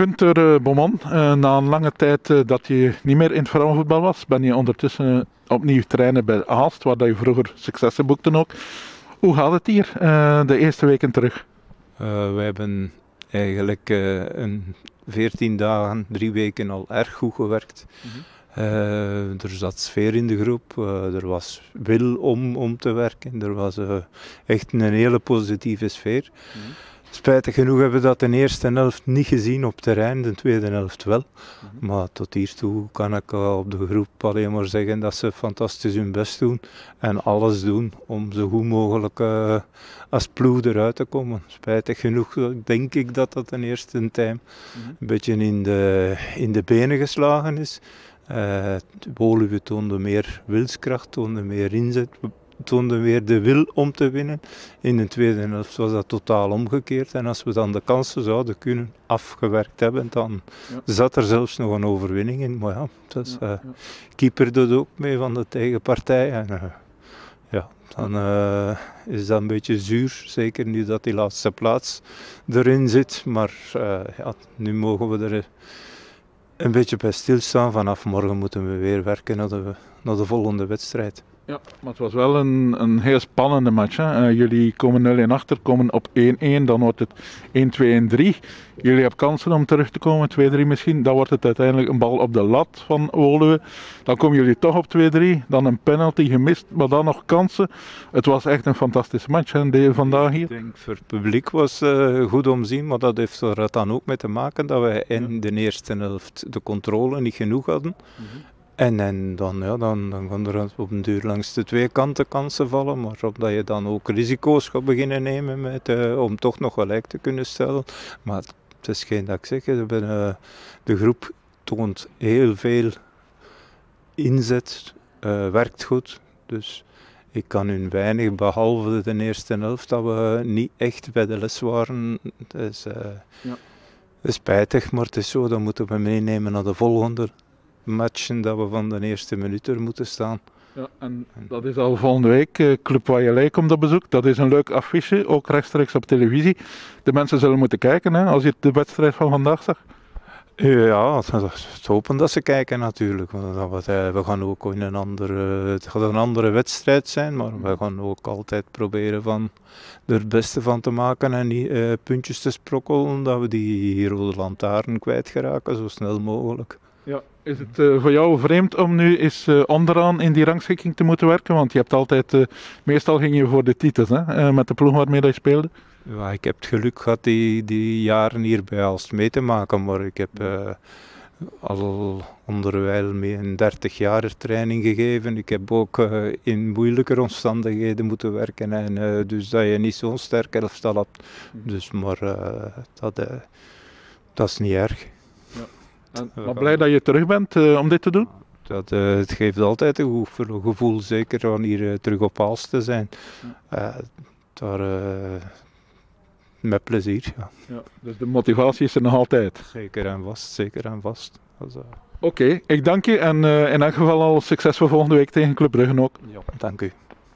Gunter eh, Boman, eh, na een lange tijd eh, dat je niet meer in het vrouwenvoetbal was, ben je ondertussen opnieuw trainen bij Aalst, waar je vroeger successen boekte ook. Hoe gaat het hier de eerste weken terug? Uh, wij hebben eigenlijk een 14 dagen, drie weken al erg goed gewerkt. Mhm. er zat sfeer in de groep, er was wil om, om te werken, er was echt een hele positieve sfeer. Mhm. Spijtig genoeg hebben we dat in de eerste helft niet gezien op terrein, de tweede helft wel. Mhm. Maar tot hiertoe kan ik op de groep alleen maar zeggen dat ze fantastisch hun best doen en alles doen om zo goed mogelijk eh, als ploeg eruit te komen. Spijtig genoeg denk ik dat dat in de eerste tijd mhm. een beetje in de, in de benen geslagen is. Uh, Woluwe toonde meer wilskracht, toonde meer inzet, toonden weer de wil om te winnen. In de tweede helft was dat totaal omgekeerd. En als we dan de kansen zouden kunnen afgewerkt hebben, dan zat er zelfs nog een overwinning in. Maar ja, eh, keeper doet ook mee van de tegenpartij. En, eh, ja, dan eh, is dat een beetje zuur. Zeker nu dat die laatste plaats erin zit. Maar ja, nu mogen we er een beetje bij stilstaan. Vanaf morgen moeten we weer werken naar de, naar de volgende wedstrijd. Ja, maar het was wel een, een heel spannende match. Hè. Eh, jullie komen 0-1 achter, komen op 1-1, dan wordt het 1-2 en 3. Jullie hebben kansen om terug te komen, 2-3 misschien. Dan wordt het uiteindelijk een bal op de lat van Woluwe. Dan komen jullie toch op 2-3, dan een penalty gemist, maar dan nog kansen. Het was echt een fantastische match hè, vandaag hier. Ik denk voor het publiek was uh, goed om zien, maar dat heeft er dan ook mee te maken dat we in de eerste helft de controle niet genoeg hadden. Mm -hmm. En, dan, dan, dan gaan er op een duur langs de twee kanten kansen vallen, maar opdat je dan ook risico's gaat beginnen nemen met, eh, om toch nog gelijk te kunnen stellen. Maar het is geen dat ik zeg, de, eh, de groep toont heel veel inzet, eh, werkt goed. Dus ik kan hun weinig, behalve de eerste helft, dat we niet echt bij de les waren. Dat is, uh, ja. is spijtig, maar het is zo, dat moeten we meenemen naar de volgende matchen dat we van de eerste minuut er moeten staan. Ja, en dat is al volgende week. Eh, Club Wajelij komt op bezoek. Dat is een leuk affiche, ook rechtstreeks op televisie. De mensen zullen moeten kijken hè, als je de wedstrijd van vandaag zag. Eh, ja, het hopen dat ze kijken natuurlijk. Eh, we gaan ook in een andere, een andere wedstrijd zijn, maar we gaan ook altijd proberen van er het beste van te maken en die, puntjes te sprokkelen, dat we die rode lantaarn kwijtgeraken zo snel mogelijk. Ja, is het eh, voor jou vreemd om nu eens eh, onderaan in die rangschikking te moeten werken? Want je hebt altijd, eh, meestal ging je voor de titels hè, met de ploeg waarmee je speelde. Ja, ik heb het geluk gehad die, die jaren hier bij mee te maken, maar ik heb al onderwijl mee een 30 jaar training gegeven. Ik heb ook in moeilijke omstandigheden moeten werken en dus dat je niet zo'n sterk elftal hebt. Mm. Dus maar dat, dat is niet erg maar blij dat je terug bent eh, om dit te doen? Dat, eh, het geeft altijd een goed gevoel, zeker om hier eh, terug op paals te zijn. daar, met plezier. Ja. ja. dus de motivatie is er nog altijd? Zeker en vast, zeker en vast. Oké, ik dank je en in elk geval al succes voor volgende week tegen Club Bruggen ook. Ja, dank u.